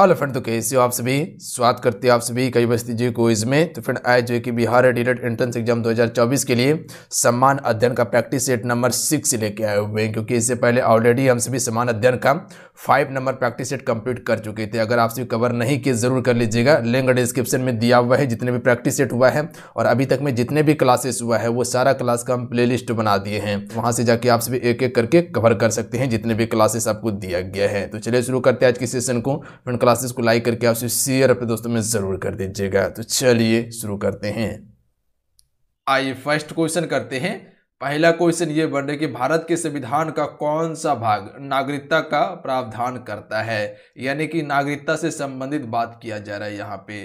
hello friend तो कैसे हो आप सभी स्वागत करते हैं आप सभी कई बस्ती जी को इसमें तो फ्रेंड आज जो कि बिहार एडिटेड एंट्रेंस एग्जाम 2024 के लिए सम्मान अध्ययन का प्रैक्टिस सेट नंबर सिक्स लेके आए हुए हैं क्योंकि इससे पहले ऑलरेडी हम सभी सम्मान अध्ययन का five number practice set complete कर चुके थे अगर आप सभी कवर नहीं किए जरूर कर लीजिएगा लिंक डिस्क्रिप्शन में दिया हुआ है जितने भी प्रैक्टिस सेट हुआ है और अभी तक में जितने भी क्लासेस हुआ है वो सारा क्लास का हम प्ले बना दिए हैं वहाँ से जाके आप सभी एक एक करके कवर कर सकते हैं जितने भी क्लासेस आपको दिया गया है तो चलिए शुरू करते हैं आज के सेशन को फ्रेंड क्लासेस को लाइक करके आपसे शेयर अपने दोस्तों में ज़रूर कर दीजिएगा तो चलिए शुरू करते हैं आइए फर्स्ट क्वेश्चन करते हैं पहला क्वेश्चन ये बन रहा कि भारत के संविधान का कौन सा भाग नागरिकता का प्रावधान करता है यानी कि नागरिकता से संबंधित बात किया जा रहा है यहाँ पे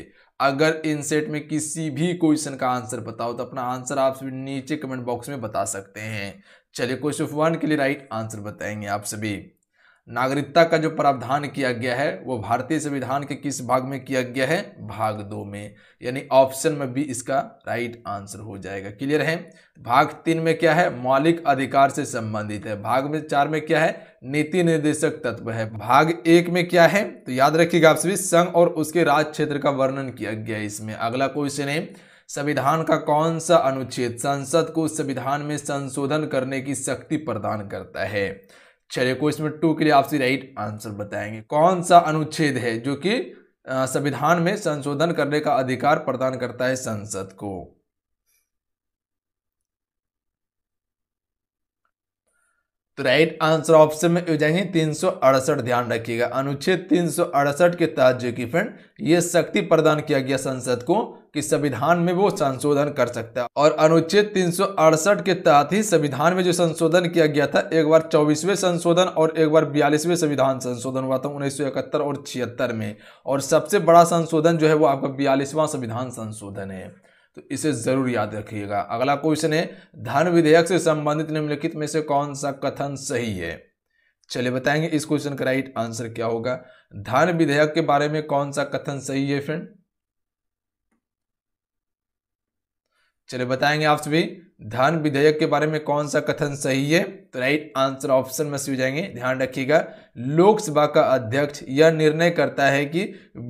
अगर इन सेट में किसी भी क्वेश्चन का आंसर बताओ तो अपना आंसर आप सभी नीचे कमेंट बॉक्स में बता सकते हैं चलिए क्वेश्चन वन के लिए राइट आंसर बताएंगे आप सभी नागरिकता का जो प्रावधान किया गया है वो भारतीय संविधान के किस भाग में किया गया है भाग दो में यानी ऑप्शन में भी इसका राइट आंसर हो जाएगा क्लियर है भाग तीन में क्या है मौलिक अधिकार से संबंधित है भाग में चार में क्या है नीति निर्देशक तत्व है भाग एक में क्या है तो याद रखिएगा आप सभी संघ और उसके राज क्षेत्र का वर्णन किया गया है इसमें अगला क्वेश्चन है संविधान का कौन सा अनुच्छेद संसद को संविधान में संशोधन करने की शक्ति प्रदान करता है चलिए क्वेश्चन नंबर टू के लिए आपसे राइट आंसर बताएंगे कौन सा अनुच्छेद है जो कि संविधान में संशोधन करने का अधिकार प्रदान करता है संसद को तो राइट आंसर ऑप्शन में हो जाएंगे तीन ध्यान रखिएगा अनुच्छेद तीन के तहत जो कि फ्रेंड ये शक्ति प्रदान किया गया संसद को कि संविधान में वो संशोधन कर सकता है और अनुच्छेद तीन के तहत ही संविधान में जो संशोधन किया गया था एक बार चौबीसवें संशोधन और एक बार बयालीसवें संविधान संशोधन हुआ था उन्नीस और छिहत्तर में और सबसे बड़ा संशोधन जो है वो आपका बयालीसवां संविधान संशोधन है तो इसे जरूर याद रखिएगा अगला क्वेश्चन है धन विधेयक से संबंधित निम्नलिखित में से कौन सा कथन सही है चलिए बताएंगे इस क्वेश्चन का राइट आंसर क्या होगा धन विधेयक के बारे में कौन सा कथन सही है फ्रेंड चलिए बताएंगे आप सभी धन विधेयक के बारे में कौन सा कथन सही है तो राइट आंसर ऑप्शन में सी जाएंगे ध्यान रखिएगा लोकसभा का अध्यक्ष यह निर्णय करता है कि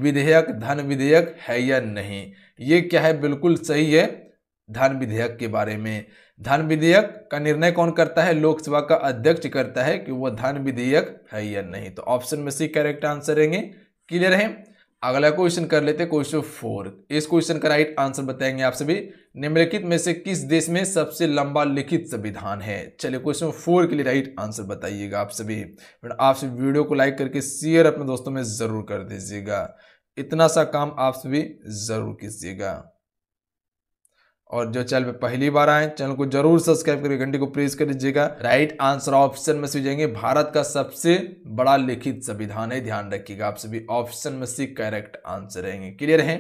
विधेयक धन विधेयक है या नहीं ये क्या है बिल्कुल सही है धन विधेयक के बारे में धन विधेयक का निर्णय कौन करता है लोकसभा का अध्यक्ष करता है कि वह धन विधेयक है या नहीं तो ऑप्शन में सी करेक्ट आंसर रहेंगे क्लियर है अगला क्वेश्चन कर लेते क्वेश्चन फोर इस क्वेश्चन का राइट आंसर बताएंगे आप सभी निम्नलिखित में से किस देश में सबसे लंबा लिखित संविधान है चलिए क्वेश्चन फोर के लिए राइट आंसर बताइएगा आप सभी आप सभी वीडियो को लाइक करके शेयर अपने दोस्तों में जरूर कर दीजिएगा इतना सा काम आप सभी जरूर कीजिएगा और जो चैनल पे पहली बार आए चैनल को जरूर सब्सक्राइब करके घंटे को प्रेस कर दीजिएगा राइट आंसर ऑप्शन में सी जाएंगे भारत का सबसे बड़ा लिखित संविधान है ध्यान रखिएगा आप सभी ऑप्शन में सी करेक्ट आंसर रहेंगे क्लियर है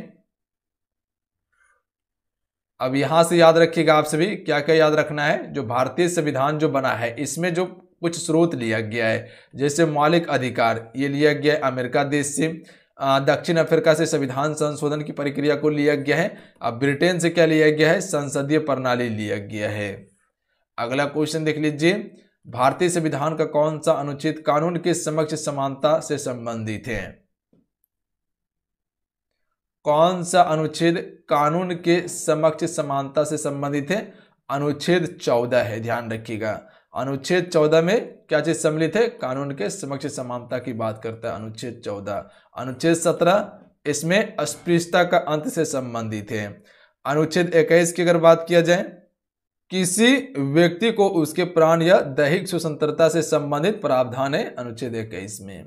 अब यहां से याद रखिएगा आप सभी क्या क्या याद रखना है जो भारतीय संविधान जो बना है इसमें जो कुछ स्रोत लिया गया है जैसे मौलिक अधिकार ये लिया गया है अमेरिका देश से दक्षिण अफ्रीका से संविधान संशोधन की प्रक्रिया को लिया गया है अब ब्रिटेन से क्या लिया गया है संसदीय प्रणाली लिया गया है अगला क्वेश्चन देख लीजिए भारतीय संविधान का कौन सा अनुच्छेद कानून के समक्ष समानता से संबंधित है कौन सा अनुच्छेद कानून के समक्ष समानता से संबंधित है अनुच्छेद चौदह है ध्यान रखिएगा अनुच्छेद चौदह में क्या चीज सम्मिलित है कानून के समक्ष समानता की बात करता है अनुच्छेद चौदह अनुच्छेद सत्रह इसमें अस्पृश्यता का अंत से संबंधित है अनुच्छेद इक्कीस की अगर बात किया जाए किसी व्यक्ति को उसके प्राण या दैहिक स्वतंत्रता से संबंधित प्रावधान है अनुच्छेद इक्कीस में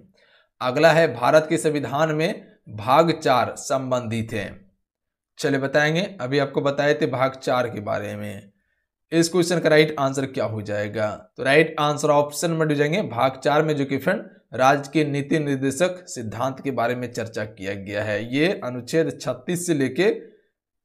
अगला है भारत के संविधान में भाग चार संबंधित है चलिए बताएंगे अभी आपको बताए थे भाग चार के बारे में इस क्वेश्चन का राइट आंसर क्या हो जाएगा तो राइट आंसर ऑप्शन नंबर जाएंगे भाग चार में जो कि फ्रेंड राज्य के नीति निर्देशक सिद्धांत के बारे में चर्चा किया गया है ये अनुच्छेद 36 से लेके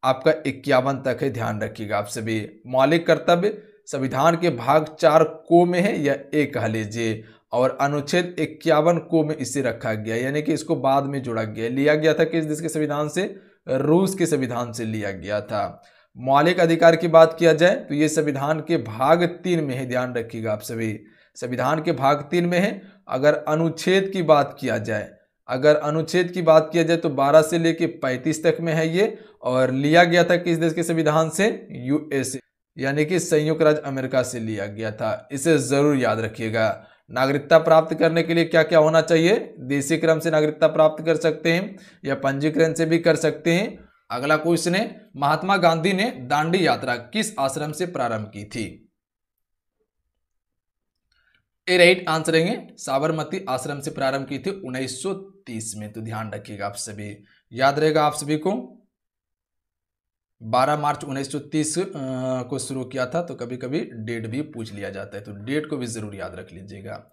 आपका इक्यावन तक है ध्यान रखिएगा आप सभी मौलिक कर्तव्य संविधान के भाग चार को में है या ए कह लीजिए और अनुच्छेद इक्यावन को में इसे रखा गया यानी कि इसको बाद में जोड़ा गया लिया गया था किस देश के संविधान से रूस के संविधान से लिया गया था मौलिक अधिकार की बात किया जाए तो ये संविधान के भाग तीन में है ध्यान रखिएगा आप सभी संविधान के भाग तीन में है अगर अनुच्छेद की बात किया जाए अगर अनुच्छेद की बात किया जाए तो 12 से लेके 35 तक में है ये और लिया गया था किस देश के संविधान से यूएसए यानी कि संयुक्त राज्य अमेरिका से लिया गया था इसे ज़रूर याद रखिएगा नागरिकता प्राप्त करने के लिए क्या क्या होना चाहिए देसी क्रम से नागरिकता प्राप्त कर सकते हैं या पंजीकरण से भी कर सकते हैं अगला क्वेश्चन है महात्मा गांधी ने दांडी यात्रा किस आश्रम से प्रारंभ की थी ए राइट आंसर है साबरमती आश्रम से प्रारंभ की थी 1930 में तो ध्यान रखिएगा आप सभी याद रहेगा आप सभी को 12 मार्च 1930 को शुरू किया था तो कभी कभी डेट भी पूछ लिया जाता है तो डेट को भी जरूर याद रख लीजिएगा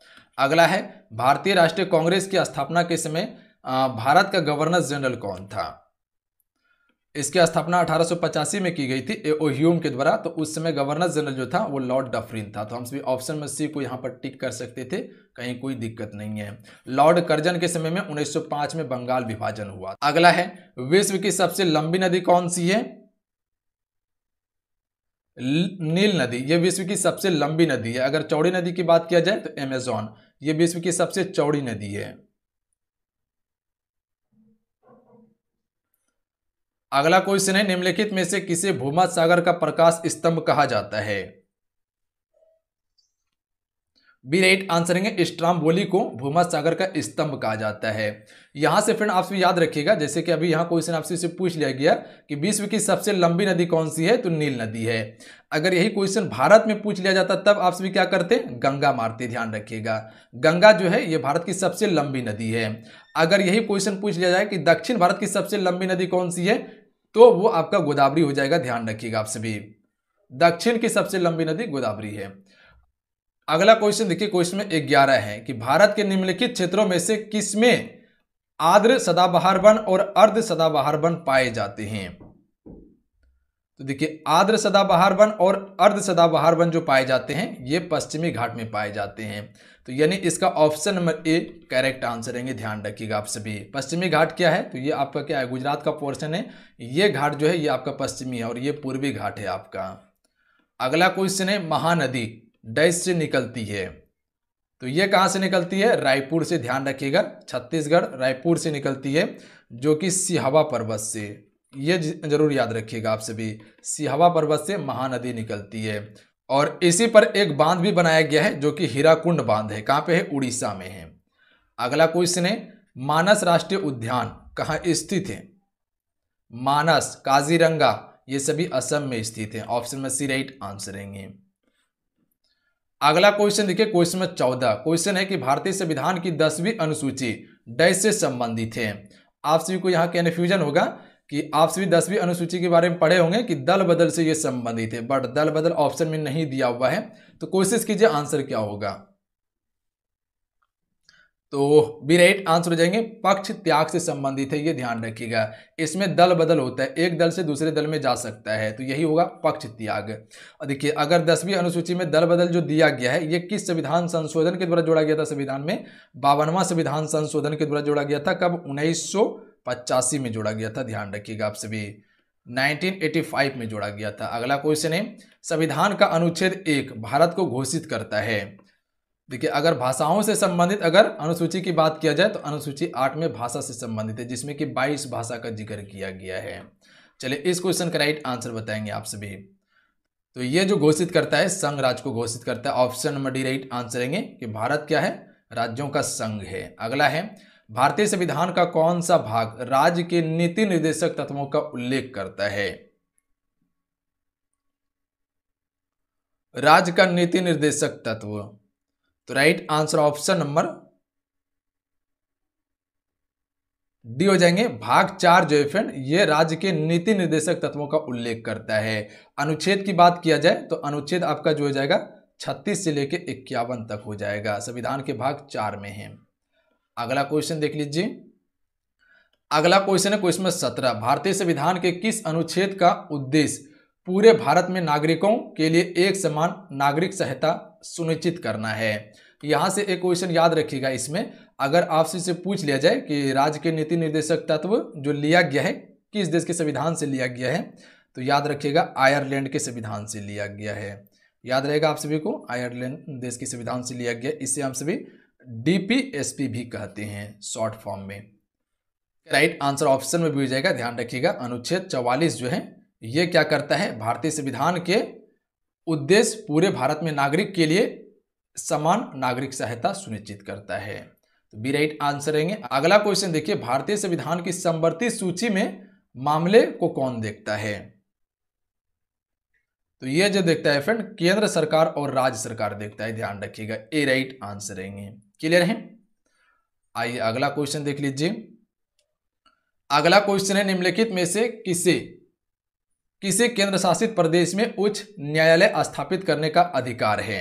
अगला है भारतीय राष्ट्रीय कांग्रेस की स्थापना के समय भारत का गवर्नर जनरल कौन था इसकी स्थापना अठारह में की गई थी ए ह्यूम के द्वारा तो उस समय गवर्नर जनरल जो था वो लॉर्ड डफरिन था तो हम सभी ऑप्शन में सी को यहाँ पर टिक कर सकते थे कहीं कोई दिक्कत नहीं है लॉर्ड कर्जन के समय में 1905 में बंगाल विभाजन हुआ अगला है विश्व की सबसे लंबी नदी कौन सी है नील नदी ये विश्व की सबसे लंबी नदी है अगर चौड़ी नदी की बात किया जाए तो एमेजॉन ये विश्व की सबसे चौड़ी नदी है अगला क्वेश्चन है निम्नलिखित में से किसे भूमा सागर का प्रकाश स्तंभ कहा जाता है बी राइट आंसर है को भूमा सागर का स्तंभ कहा जाता है यहां से फ्रेंड आपसे याद रखिएगा जैसे कि अभी यहां क्वेश्चन आपसे से पूछ लिया गया कि विश्व की सबसे लंबी नदी कौन सी है तो नील नदी है अगर यही क्वेश्चन भारत में पूछ लिया जाता तब आप सभी क्या करते गंगा मारते ध्यान रखिएगा गंगा जो है ये भारत की सबसे लंबी नदी है अगर यही क्वेश्चन पूछ लिया जाए कि दक्षिण भारत की सबसे लंबी नदी कौन सी है तो वो आपका गोदावरी हो जाएगा ध्यान रखिएगा आप सभी दक्षिण की सबसे लंबी नदी गोदावरी है अगला क्वेश्चन देखिए क्वेश्चन में ग्यारह है कि भारत के निम्नलिखित क्षेत्रों में से किसमें आर्द्र सदाबहार वन और अर्ध सदाबहार वन पाए जाते हैं तो देखिए आर्द्र सदाबहार वन और अर्ध सदाबहार वन जो पाए जाते हैं ये पश्चिमी घाट में पाए जाते हैं तो यानी इसका option number A correct answer रहेंगे ध्यान रखिएगा आप सभी पश्चिमी घाट क्या है तो ये आपका क्या है गुजरात का पोर्शन है ये घाट जो है ये आपका पश्चिमी है और ये पूर्वी घाट है आपका अगला क्वेश्चन है महानदी डैश से निकलती है तो ये कहाँ से निकलती है रायपुर से ध्यान रखिएगा छत्तीसगढ़ रायपुर से निकलती है जो कि सिहावा पर्वत से ये जरूर याद रखिएगा आप सभी सिहावा पर्वत से महानदी निकलती है और इसी पर एक बांध भी बनाया गया है जो कि हीराकुंड बांध है कहाँ पे है उड़ीसा में है अगला क्वेश्चन है मानस राष्ट्रीय उद्यान कहाँ स्थित है मानस काजीरंगा ये सभी असम में स्थित है ऑप्शन में सी राइट आंसर रहेंगे अगला क्वेश्चन देखिए क्वेश्चन नंबर चौदह क्वेश्चन है कि भारतीय संविधान की दसवीं अनुसूची डैश से संबंधित है आप सभी को यहाँ कन्फ्यूजन होगा कि आप सभी दसवीं अनुसूची के बारे में पढ़े होंगे कि दल बदल से ये संबंधित है बट दल बदल ऑप्शन में नहीं दिया हुआ है तो कोशिश कीजिए आंसर क्या होगा तो बी राइट आंसर हो जाएंगे पक्ष त्याग से संबंधित है ये ध्यान रखिएगा इसमें दल बदल होता है एक दल से दूसरे दल में जा सकता है तो यही होगा पक्ष त्याग और देखिए अगर दसवीं अनुसूची में दल बदल जो दिया गया है ये किस संविधान संशोधन के द्वारा जोड़ा गया था संविधान में बावनवा संविधान संशोधन के द्वारा जोड़ा गया था कब उन्नीस पचासी में जोड़ा गया था ध्यान रखिएगा आप सभी 1985 में जोड़ा गया था अगला क्वेश्चन है संविधान का अनुच्छेद एक भारत को घोषित करता है देखिए अगर भाषाओं से संबंधित अगर अनुसूची की बात किया जाए तो अनुसूची आठ में भाषा से संबंधित है जिसमें कि 22 भाषा का जिक्र किया गया है चलिए इस क्वेश्चन का राइट आंसर बताएंगे आप सभी तो ये जो घोषित करता है संघ राज्य को घोषित करता है option number D right answer कि भारत क्या है राज्यों का संघ है अगला है भारतीय संविधान का कौन सा भाग राज्य के नीति निर्देशक तत्वों का उल्लेख करता है राज्य का नीति निर्देशक तत्व तो right answer option number D हो जाएंगे भाग चार जो है ये राज्य के नीति निर्देशक तत्वों का उल्लेख करता है अनुच्छेद की बात किया जाए तो अनुच्छेद आपका जो हो जाएगा छत्तीस से लेकर इक्यावन तक हो जाएगा संविधान के भाग चार में है अगला क्वेश्चन देख लीजिए अगला क्वेश्चन है क्वेश्चन सत्रह भारतीय संविधान के किस अनुच्छेद का उद्देश्य पूरे भारत में नागरिकों के लिए एक समान नागरिक सहायता सुनिश्चित करना है यहाँ से एक क्वेश्चन याद रखिएगा इसमें अगर आपसे से पूछ लिया जाए कि राज्य के नीति निर्देशक तत्व जो लिया गया है किस देश के संविधान से लिया गया है तो याद रखिएगा आयरलैंड के संविधान से लिया गया है याद रहेगा आप सभी को आयरलैंड देश के संविधान से लिया गया इससे हम सभी डीपीएसपी भी कहते हैं शॉर्ट फॉर्म में राइट आंसर ऑप्शन में भी हो जाएगा ध्यान रखिएगा अनुच्छेद 44 जो है ये क्या करता है भारतीय संविधान के उद्देश्य पूरे भारत में नागरिक के लिए समान नागरिक सहायता सुनिश्चित करता है तो बी राइट आंसर रहेंगे अगला क्वेश्चन देखिए भारतीय संविधान की संवर्ती सूची में मामले को कौन देखता है तो ये जो देखता है फ्रेंड केंद्र सरकार और राज्य सरकार देखता है ध्यान रखिएगा ए राइट आंसर रहेंगे क्लियर है आइए अगला क्वेश्चन देख लीजिए अगला क्वेश्चन है निम्नलिखित में से किसे किसे केंद्र शासित प्रदेश में उच्च न्यायालय स्थापित करने का अधिकार है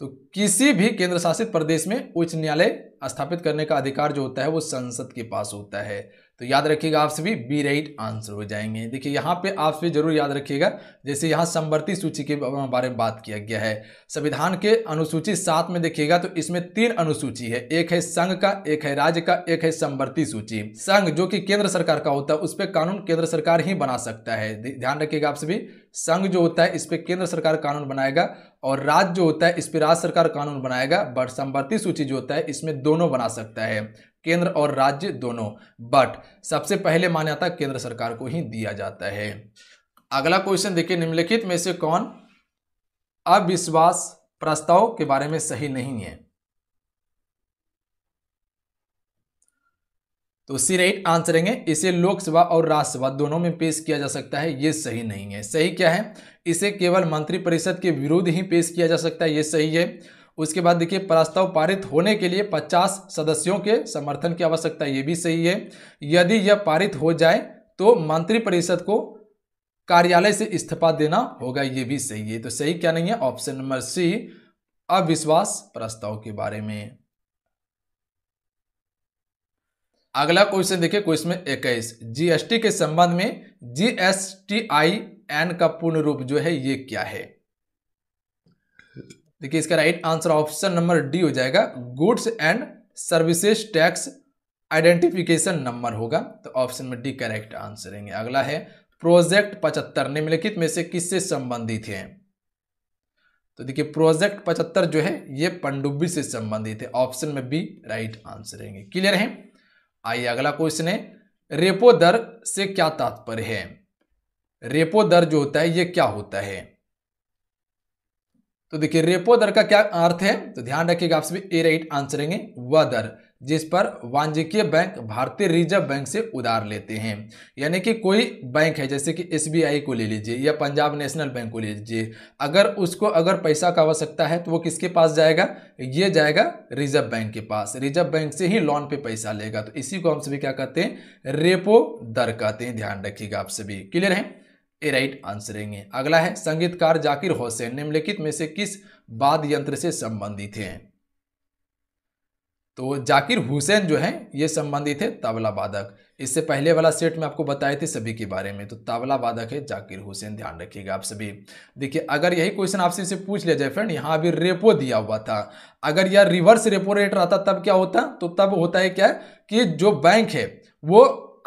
तो किसी भी केंद्र शासित प्रदेश में उच्च न्यायालय स्थापित करने का अधिकार जो होता है वो संसद के पास होता है तो याद रखिएगा आप सभी बी राइट आंसर हो जाएंगे देखिए यहाँ पे आप सभी जरूर याद रखिएगा जैसे यहाँ संवर्ती सूची के बारे में बात किया गया है संविधान के अनुसूची सात में देखिएगा तो इसमें तीन अनुसूची है एक है संघ का एक है राज्य का एक है संवर्ती सूची संघ जो कि केंद्र सरकार का होता है उस पर कानून केंद्र सरकार ही बना सकता है ध्यान रखिएगा आप सभी संघ जो होता है इस पर केंद्र सरकार कानून बनाएगा और राज्य जो होता है इस पर राज्य सरकार कानून बनाएगा बट संवर्ती सूची जो होता है इसमें दोनों बना सकता है केंद्र और राज्य दोनों बट सबसे पहले मान्यता केंद्र सरकार को ही दिया जाता है अगला क्वेश्चन देखिए निम्नलिखित में से कौन अविश्वास प्रस्ताव के बारे में सही नहीं है तो सी राइट आंसर है इसे लोकसभा और राज्यसभा दोनों में पेश किया जा सकता है ये सही नहीं है सही क्या है इसे केवल मंत्रिपरिषद के विरुद्ध ही पेश किया जा सकता है ये सही है उसके बाद देखिए प्रस्ताव पारित होने के लिए 50 सदस्यों के समर्थन की आवश्यकता ये भी सही है यदि यह पारित हो जाए तो मंत्रिपरिषद को कार्यालय से इस्तीफा देना होगा ये भी सही है तो सही क्या नहीं है ऑप्शन नंबर सी अविश्वास प्रस्ताव के बारे में अगला क्वेश्चन देखिए क्वेश्चन में इक्कीस जीएसटी के संबंध में जीएसटीआईएन का पूर्ण रूप जो है ये क्या है देखिए इसका right answer option number D हो जाएगा goods and services tax identification number होगा तो ऑप्शन में डी करेक्ट आंसर रहेंगे अगला है प्रोजेक्ट पचहत्तर निम्नलिखित में से किससे संबंधित है तो देखिए प्रोजेक्ट पचहत्तर जो है ये पंडुबी से संबंधित है ऑप्शन में बी राइट आंसर रहेंगे क्लियर है आइए अगला क्वेश्चन है रेपो दर से क्या तात्पर्य है रेपो दर जो होता है ये क्या होता है तो देखिए रेपो दर का क्या अर्थ है तो ध्यान रखिएगा आप सभी ए राइट आंसर रहेंगे वह दर जिस पर वाणिज्यिक बैंक भारतीय रिजर्व बैंक से उधार लेते हैं यानी कि कोई बैंक है जैसे कि एसबीआई को ले लीजिए या पंजाब नेशनल बैंक को ले लीजिए अगर उसको अगर पैसा का आवश्यकता है तो वो किसके पास जाएगा ये जाएगा रिजर्व बैंक के पास रिजर्व बैंक से ही लोन पे पैसा लेगा तो इसी को हम सभी क्या कहते हैं रेपो दर कहते हैं ध्यान रखिएगा आप सभी क्लियर है ए राइट आंसर है अगला है संगीतकार जाकिर हुसैन निम्नलिखित में से किस वाद्य यंत्र से संबंधित हैं तो जाकिर हुसैन जो है ये संबंधित है तबला वादक इससे पहले वाला सेट में आपको बताए थे सभी के बारे में तो तावला वादक है जाकिर हुसैन ध्यान रखिएगा आप सभी देखिए अगर यही क्वेश्चन आपसे इसे पूछ लिया जाए फ्रेंड यहाँ अभी रेपो दिया हुआ था अगर यह रिवर्स रेपो रेट रहता तब क्या होता तो तब होता है क्या कि जो बैंक है वो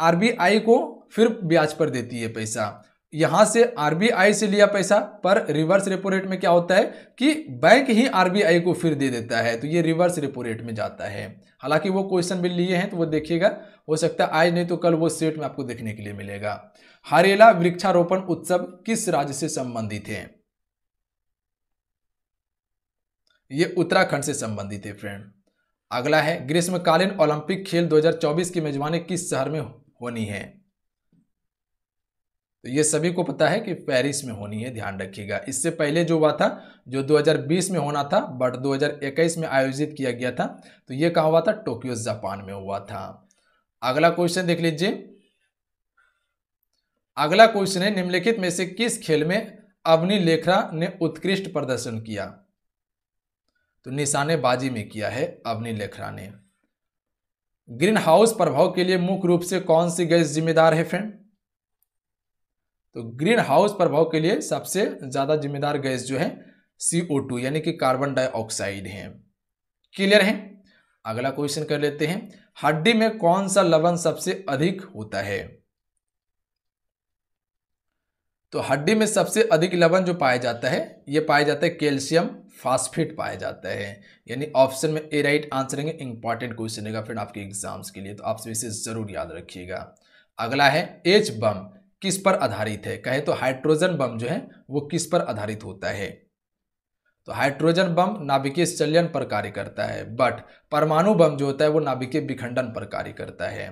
आरबीआई को फिर ब्याज पर देती है पैसा यहां से आरबीआई से लिया पैसा पर रिवर्स रेपो रेट में क्या होता है कि बैंक ही आरबीआई को फिर दे देता है तो ये रिवर्स रेपो रेट में जाता है हालांकि वो क्वेश्चन भी लिए हैं तो वो देखिएगा हो सकता है आज नहीं तो कल वो सेट में आपको देखने के लिए मिलेगा हरेला वृक्षारोपण उत्सव किस राज्य से संबंधित है ये उत्तराखंड से संबंधित है फ्रेंड अगला है ग्रीष्मकालीन ओलंपिक खेल 2024 की मेजबानी किस शहर में होनी है तो ये सभी को पता है कि पेरिस में होनी है ध्यान रखिएगा इससे पहले जो हुआ था जो 2020 में होना था बट 2021 में आयोजित किया गया था तो ये कहा हुआ था टोक्यो जापान में हुआ था अगला क्वेश्चन देख लीजिए अगला क्वेश्चन है निम्नलिखित में से किस खेल में अवनी लेखरा ने उत्कृष्ट प्रदर्शन किया तो निशानेबाजी में किया है अवनी लेखरा ने ग्रीन हाउस प्रभाव के लिए मुख्य रूप से कौन सी गैस जिम्मेदार है फ्रेंड तो ग्रीन हाउस प्रभाव के लिए सबसे ज़्यादा जिम्मेदार गैस जो है CO2 यानी कि कार्बन डाइऑक्साइड है क्लियर है अगला क्वेश्चन कर लेते हैं हड्डी में कौन सा लवण सबसे अधिक होता है तो हड्डी में सबसे अधिक लवण जो पाया जाता है यह पाया जाता है कैल्शियम फास्फेट पाया जाता है यानी ऑप्शन में ए राइट आंसर है इंपॉर्टेंट क्वेश्चन रहेगा फिर आपके एग्जाम्स के लिए तो आप इसे जरूर याद रखिएगा अगला है एच बम किस पर आधारित है कहे तो हाइड्रोजन बम जो है वो किस पर आधारित होता है तो हाइड्रोजन बम नाभिकीय चलन पर कार्य करता है बट परमाणु बम जो होता है वो नाभिकीय विखंडन पर कार्य करता है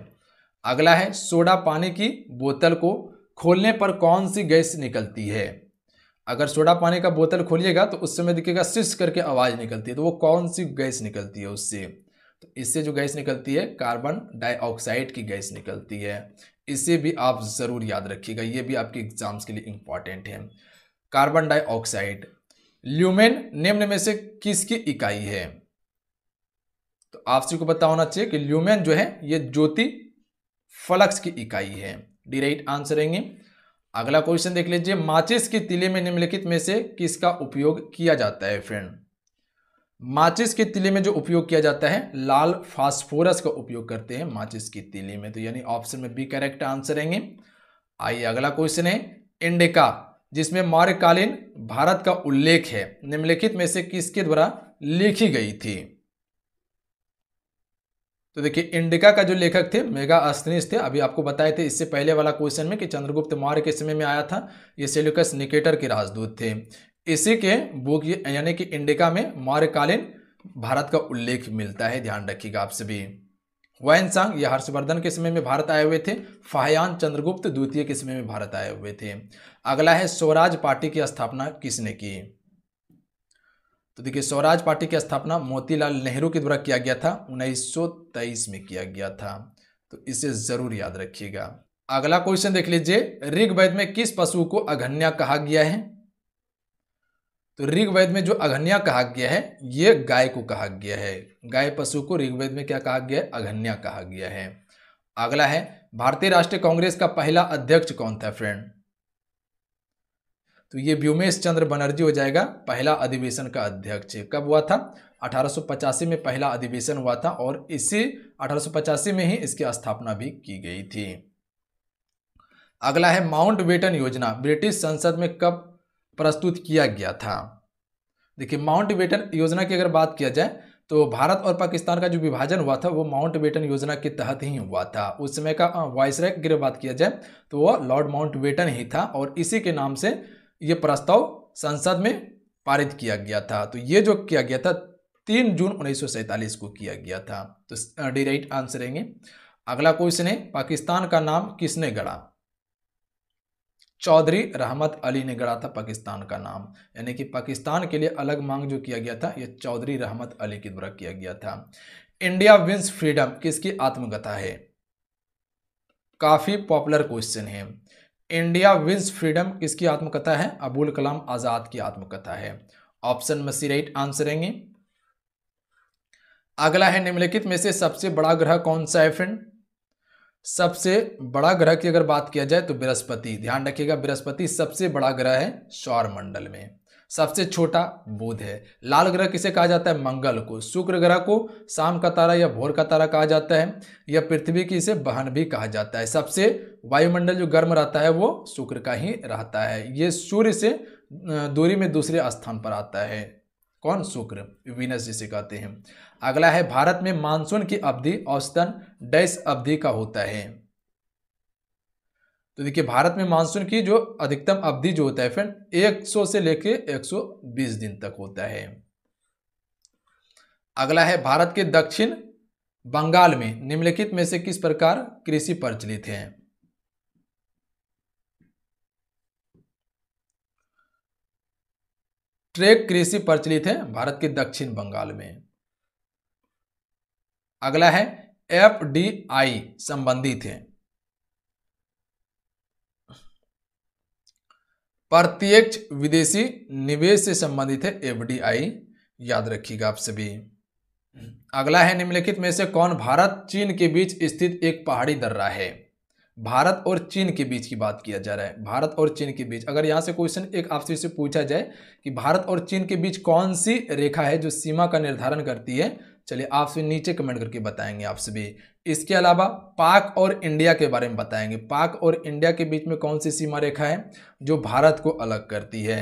अगला है सोडा पानी की बोतल को खोलने पर कौन सी गैस निकलती है अगर सोडा पानी का बोतल खोलिएगा तो उस समय देखिएगा सिस करके आवाज़ निकलती है तो वो कौन सी गैस निकलती है उससे तो इससे जो गैस निकलती है कार्बन डाइऑक्साइड की गैस निकलती है इसे भी आप ज़रूर याद रखिएगा ये भी आपके एग्जाम्स के लिए इम्पॉर्टेंट है कार्बन डाइऑक्साइड ल्यूमेन निम्न में से किसकी इकाई है तो सभी को पता होना चाहिए कि ल्यूमेन जो है ये ज्योति फलक्स की इकाई है डी राइट आंसर रहेंगे अगला क्वेश्चन देख लीजिए माचिस की तिले में निम्नलिखित में से किसका उपयोग किया जाता है फ्रेंड माचिस की तिली में जो उपयोग किया जाता है लाल फास्फोरस का उपयोग करते हैं माचिस की तिली में तो यानी ऑप्शन में बी करेक्ट आंसर रहेंगे आइए अगला क्वेश्चन है इंडिका जिसमें मौर्यकालीन भारत का उल्लेख है निम्नलिखित में से किसके द्वारा लिखी गई थी तो देखिए इंडिका का जो लेखक थे मेगा अस्तनीस थे अभी आपको बताए थे इससे पहले वाला क्वेश्चन में कि चंद्रगुप्त मौर्य के समय में आया था ये सेल्युकस निकेटर के राजदूत थे इसी के बुक यानी कि इंडिका में मौर्यकालीन भारत का उल्लेख मिलता है ध्यान रखिएगा आप सभी वैन सांग या हर्षवर्धन के समय में भारत आए हुए थे फाहयान चंद्रगुप्त द्वितीय के समय में भारत आए हुए थे अगला है स्वराज पार्टी की स्थापना किसने की तो देखिए स्वराज पार्टी की स्थापना मोतीलाल नेहरू के द्वारा किया गया था 1923 में किया गया था तो इसे जरूर याद रखिएगा अगला क्वेश्चन देख लीजिए ऋग्वेद में किस पशु को अघन्या कहा गया है तो ऋग्वेद में जो अघन्या कहा गया है ये गाय को कहा गया है गाय पशु को ऋग्वेद में क्या कहा गया है अघन्या कहा गया है अगला है भारतीय राष्ट्रीय कांग्रेस का पहला अध्यक्ष कौन था फ्रेंड तो ये व्योमेश चंद्र बनर्जी हो जाएगा पहला अधिवेशन का अध्यक्ष कब हुआ था अठारह में पहला अधिवेशन हुआ था और इसी अठारह में ही इसकी स्थापना भी की गई थी अगला है माउंट बेटन योजना ब्रिटिश संसद में कब प्रस्तुत किया गया था देखिए माउंट बेटन योजना की अगर बात किया जाए तो भारत और पाकिस्तान का जो विभाजन हुआ था वो माउंट बेटन योजना के तहत ही हुआ था उस समय का वायसराय की अगर बात किया जाए तो वह लॉर्ड माउंट बेटन ही था और इसी के नाम से ये प्रस्ताव संसद में पारित किया गया था तो ये जो किया गया था तीन जून उन्नीस को किया गया था तो डी राइट आंसर रहेंगे अगला क्वेश्चन है पाकिस्तान का नाम किसने गढ़ा चौधरी रहमत अली ने गढ़ा था पाकिस्तान का नाम यानी कि पाकिस्तान के लिए अलग मांग जो किया गया था यह चौधरी रहमत अली के द्वारा किया गया था इंडिया विंस फ्रीडम किसकी आत्मकथा है काफ़ी पॉपुलर क्वेश्चन है इंडिया विंस फ्रीडम किसकी आत्मकथा है अबुल कलाम आज़ाद की आत्मकथा है ऑप्शन में सी राइट आंसर अगला है निम्नलिखित में से सबसे बड़ा ग्रह कौन सा है फ्रेंड सबसे बड़ा ग्रह की अगर बात किया जाए तो बृहस्पति ध्यान रखिएगा बृहस्पति सबसे बड़ा ग्रह है सौर मंडल में सबसे छोटा बुध है लाल ग्रह किसे कहा जाता है मंगल को शुक्र ग्रह को शाम का तारा या भोर का तारा कहा जाता है या पृथ्वी की इसे बहन भी कहा जाता है सबसे वायुमंडल जो गर्म रहता है वो शुक्र का ही रहता है ये सूर्य से दूरी में दूसरे स्थान पर आता है कौन शुक्र वीनस जिसे कहते हैं अगला है भारत में मानसून की अवधि औसतन डैश अवधि का होता है तो देखिए भारत में मानसून की जो अधिकतम अवधि जो होता है फ्रेंड 100 से लेकर 120 दिन तक होता है अगला है भारत के दक्षिण बंगाल में निम्नलिखित में से किस प्रकार कृषि प्रचलित है ट्रेक कृषि प्रचलित है भारत के दक्षिण बंगाल में अगला है एफ डी आई संबंधित है प्रत्यक्ष विदेशी निवेश से संबंधित है एफ डी आई याद रखिएगा आप सभी अगला है निम्नलिखित में से कौन भारत चीन के बीच स्थित एक पहाड़ी दर्रा है भारत और चीन के बीच की बात किया जा रहा है भारत और चीन के बीच अगर यहाँ से क्वेश्चन एक आपसे से पूछा जाए कि भारत और चीन के बीच कौन सी रेखा है जो सीमा का निर्धारण करती है चलिए आपसे नीचे कमेंट करके बताएंगे आपसे भी इसके अलावा पाक और इंडिया के बारे में बताएंगे पाक और इंडिया के बीच में कौन सी सीमा रेखा है जो भारत को अलग करती है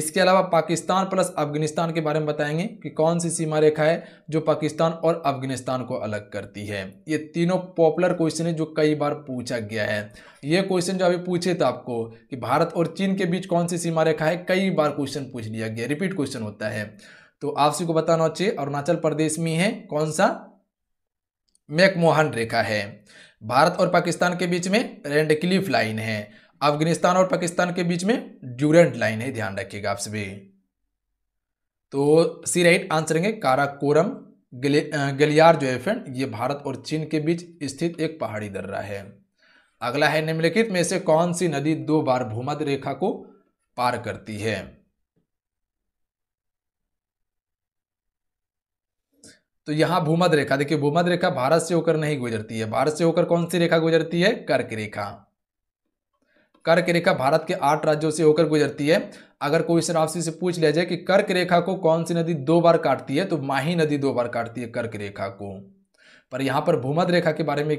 इसके अलावा पाकिस्तान प्लस अफगानिस्तान के बारे में बताएंगे कि कौन सी सीमा रेखा है जो पाकिस्तान और अफगानिस्तान को अलग करती है ये तीनों पॉपुलर क्वेश्चन है जो कई बार पूछा गया है ये क्वेश्चन जो अभी पूछे थे आपको कि भारत और चीन के बीच कौन सी सीमा रेखा है कई बार क्वेश्चन पूछ लिया गया रिपीट क्वेश्चन होता है तो आपसी को बताना चाहिए अरुणाचल प्रदेश में है कौन सा मैकमोहन रेखा है भारत और पाकिस्तान के बीच में रेंडक्लिफ लाइन है अफगानिस्तान और पाकिस्तान के बीच में ड्यूरेंट लाइन है ध्यान रखिएगा आप सभी तो सी राइट आंसर है काराकोरम गलियार जो है फ्रेंड ये भारत और चीन के बीच स्थित एक पहाड़ी दर्रा है अगला है निम्नलिखित में से कौन सी नदी दो बार भूमध्य रेखा को पार करती है तो यहाँ भूमध रेखा देखिए भूमध रेखा भारत से होकर नहीं गुजरती है भारत से होकर कौन सी रेखा गुजरती है कर्क रेखा कर्क रेखा भारत के आठ राज्यों से होकर गुजरती है अगर कोई आपसी से पूछ लिया जाए कि कर्क रेखा को कौन सी नदी दो बार काटती है तो माही नदी दो बार काटती है कर्क रेखा को पर यहाँ पर भूमध रेखा के बारे में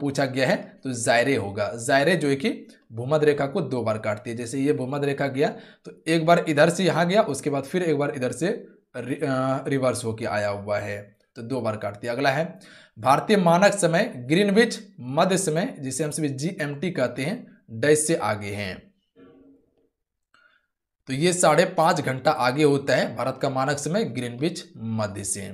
पूछा गया है तो जायरे होगा जायरे जो है कि भूमध रेखा को दो बार काटती है जैसे ये भूमध रेखा गया तो एक बार इधर से यहाँ गया उसके बाद फिर एक बार इधर से रिवर्स होके आया हुआ है तो दो बार काट दिया अगला है भारतीय मानक समय ग्रीनविच मध्य समय जिसे हम सभी जीएमटी कहते हैं डैश से आगे हैं तो ये साढ़े पांच घंटा आगे होता है भारत का मानक समय ग्रीनविच मध्य से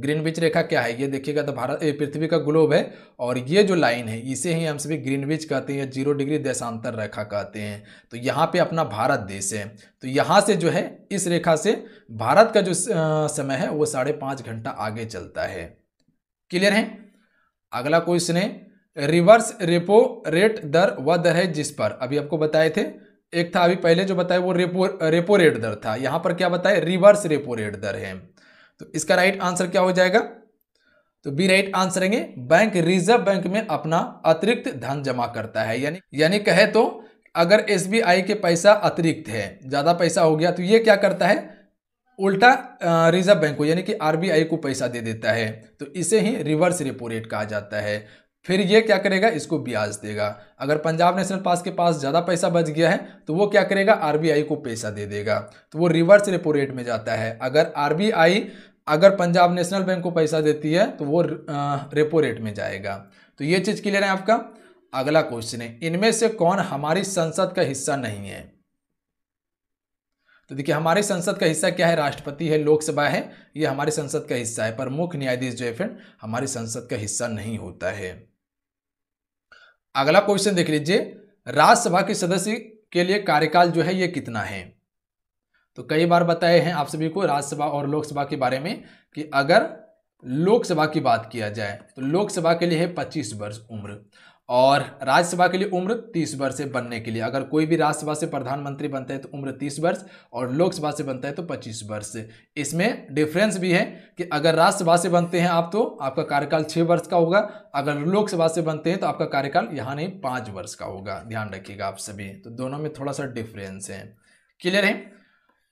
ग्रीनविच रेखा क्या है ये देखिएगा तो भारत पृथ्वी का ग्लोब है और ये जो लाइन है इसे ही हम सभी ग्रीनविच कहते हैं जीरो डिग्री देशांतर रेखा कहते हैं तो यहाँ पे अपना भारत देश है तो यहाँ से जो है इस रेखा से भारत का जो समय है वो साढ़े पाँच घंटा आगे चलता है क्लियर है अगला क्वेश्चन है रिवर्स रेपो रेट दर वह दर है जिस पर अभी आपको बताए थे एक था अभी पहले जो बताया वो रेपो रेपो रेट दर था यहाँ पर क्या बताया रिवर्स रेपो रेट दर है तो इसका राइट आंसर क्या हो जाएगा तो बी राइट आंसर है बैंक रिजर्व बैंक में अपना अतिरिक्त धन जमा करता है यानी यानी कहे तो अगर एस के पैसा अतिरिक्त है ज़्यादा पैसा हो गया तो ये क्या करता है उल्टा रिजर्व बैंक को यानी कि आरबीआई को पैसा दे देता है तो इसे ही रिवर्स रेपो रेट कहा जाता है फिर ये क्या करेगा इसको ब्याज देगा अगर पंजाब नेशनल पास के पास ज़्यादा पैसा बच गया है तो वो क्या करेगा आरबीआई को पैसा दे देगा तो वो रिवर्स रेपो रेट में जाता है अगर आरबीआई अगर पंजाब नेशनल बैंक को पैसा देती है तो वो रेपो रेट में जाएगा तो ये चीज़ क्लियर है आपका अगला क्वेश्चन है इनमें से कौन हमारी संसद का हिस्सा नहीं है तो देखिए हमारी संसद का हिस्सा क्या है राष्ट्रपति है लोकसभा है ये हमारी संसद का हिस्सा है पर मुख्य न्यायाधीश जो है फिर हमारी संसद का हिस्सा नहीं होता है अगला क्वेश्चन देख लीजिए राज्यसभा के सदस्य के लिए कार्यकाल जो है ये कितना है तो कई बार बताए हैं आप सभी को राज्यसभा और लोकसभा के बारे में कि अगर लोकसभा की बात किया जाए तो लोकसभा के लिए है पच्चीस वर्ष उम्र और राज्यसभा के लिए उम्र तीस वर्ष से बनने के लिए अगर कोई भी राज्यसभा से प्रधानमंत्री बनता है तो उम्र तीस वर्ष और लोकसभा से बनता है तो पच्चीस वर्ष इसमें डिफरेंस भी है कि अगर राज्यसभा से बनते हैं आप तो आपका कार्यकाल छः वर्ष का होगा अगर लोकसभा से बनते हैं तो आपका कार्यकाल यहाँ नहीं पाँच वर्ष का होगा ध्यान रखिएगा आप सभी तो दोनों में थोड़ा सा डिफरेंस है क्लियर है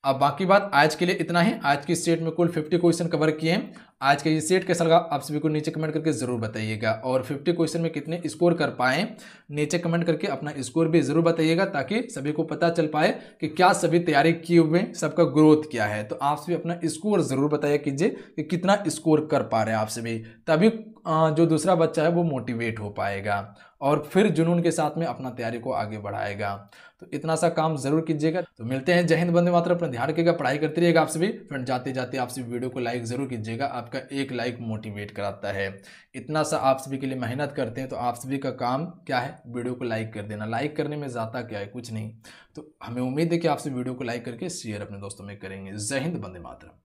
अब बाकी बात आज के लिए इतना ही आज की सेट में कुल 50 क्वेश्चन कवर किए हैं आज का ये सेट कैसा लगा आप सभी को नीचे कमेंट करके ज़रूर बताइएगा और 50 क्वेश्चन में कितने स्कोर कर पाए नीचे कमेंट करके अपना स्कोर भी ज़रूर बताइएगा ताकि सभी को पता चल पाए कि क्या सभी तैयारी किए हुए हैं सबका ग्रोथ क्या है तो आप सभी अपना स्कोर ज़रूर बताया कीजिए कि कितना स्कोर कर पा रहे हैं आप सभी तभी जो दूसरा बच्चा है वो मोटिवेट हो पाएगा और फिर जुनून के साथ में अपना तैयारी को आगे बढ़ाएगा तो इतना सा काम जरूर कीजिएगा तो मिलते हैं जहिंद बंदे मात्र अपना ध्यान रखिएगा पढ़ाई करते रहिएगा आपसे भी फ्रेंड जाते जाते आपसे वीडियो को लाइक जरूर कीजिएगा आपका एक लाइक मोटिवेट कराता है इतना सा आप सभी के लिए मेहनत करते हैं तो आप सभी का काम क्या है वीडियो को लाइक कर देना लाइक करने में ज़्यादा क्या है कुछ नहीं तो हमें उम्मीद है कि आपसे वीडियो को लाइक करके शेयर अपने दोस्तों में करेंगे जहिंद बंदे मातरम